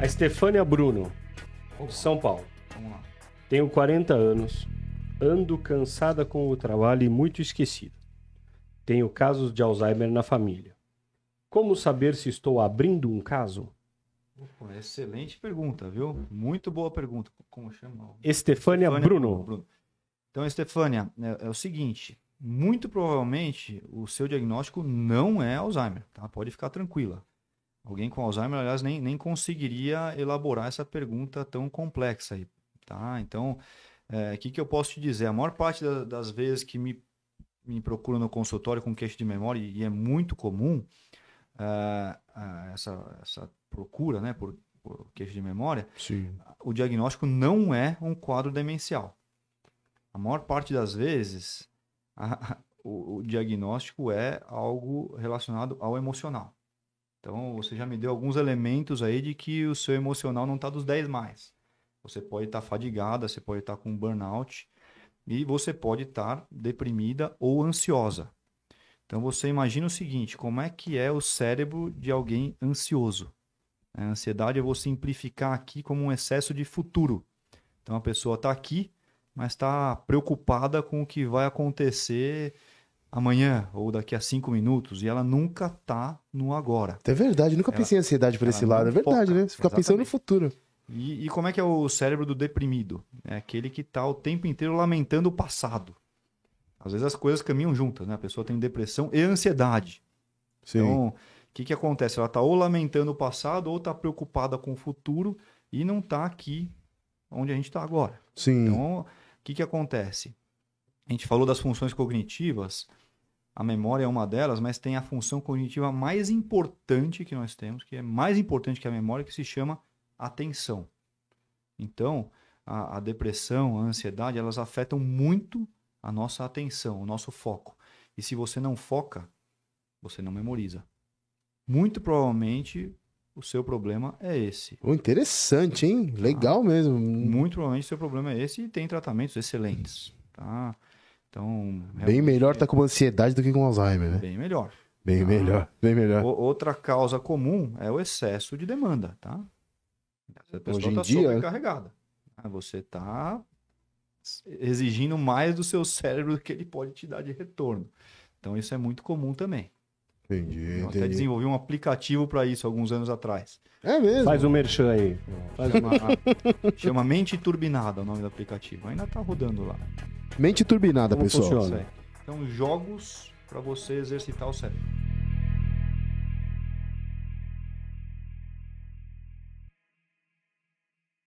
A Stefânia Bruno, de São Paulo. Tenho 40 anos, ando cansada com o trabalho e muito esquecida. Tenho casos de Alzheimer na família. Como saber se estou abrindo um caso? Opa, excelente pergunta, viu? Muito boa pergunta. Como chama? Estefânia, Estefânia Bruno. Bruno. Então, Estefânia, é, é, o seguinte: muito provavelmente o seu diagnóstico não é Alzheimer, tá? Pode ficar tranquila. Alguém com Alzheimer, aliás, nem, nem conseguiria elaborar essa pergunta tão complexa aí, tá? Então, o eh, é, que, que eu posso te dizer? A maior parte da, das vezes que me, me procuram no consultório com queixa de memória, e é muito comum eh, eh, essa, essa procura né, por, por queixa de memória, Sim. o diagnóstico não é um quadro demencial. A maior parte das vezes, a, o diagnóstico é algo relacionado ao emocional. Então, você já me deu alguns elementos aí de que o seu emocional não está dos 10 mais. Você pode estar tá fadigada, você pode estar tá com burnout e você pode estar tá deprimida ou ansiosa. Então, você imagina o seguinte, como é que é o cérebro de alguém ansioso? A ansiedade eu vou simplificar aqui como um excesso de futuro. Então, a pessoa está aqui, mas está preocupada com o que vai acontecer amanhã ou daqui a cinco minutos e ela nunca tá no agora. É verdade, nunca ela, pensei em ansiedade por esse lado. É verdade, foca, né? Você fica exatamente. pensando no futuro. E, e, como é que é o cérebro do deprimido? É aquele que tá o tempo inteiro lamentando o passado. Às vezes as coisas caminham juntas, né? A pessoa tem depressão e ansiedade. Sim. Então, o que, que acontece? Ela tá ou lamentando o passado ou tá preocupada com o futuro e não tá aqui onde a gente tá agora. Sim. Então, o que, que acontece? a gente falou das funções cognitivas, a memória é uma delas, mas tem a função cognitiva mais importante que nós temos, que é mais importante que a memória, que se chama atenção. Então, a, a depressão, a ansiedade, elas afetam muito a nossa atenção, o nosso foco. E se você não foca, você não memoriza. Muito provavelmente o seu problema é esse. Oh, interessante, hein? Tá. Legal tá? mesmo. Muito provavelmente o seu problema é esse e tem tratamentos excelentes, tá? Então, bem melhor estar tá é com ansiedade do que com Alzheimer, né? Bem melhor. Bem tá? melhor, bem melhor. Outra causa comum é o excesso de demanda, tá? A pessoa está né? sobrecarregada. Ah, você está exigindo mais do seu cérebro do que ele pode te dar de retorno. Então isso é muito comum também. Entendi. Eu entendi. até desenvolvi um aplicativo para isso alguns anos atrás. É mesmo? Faz um merchan aí. Faz uma... Chama Mente Turbinada o nome do aplicativo. Ainda está rodando lá. Mente turbinada, Como pessoal. Funciona? Então, jogos para você exercitar o cérebro.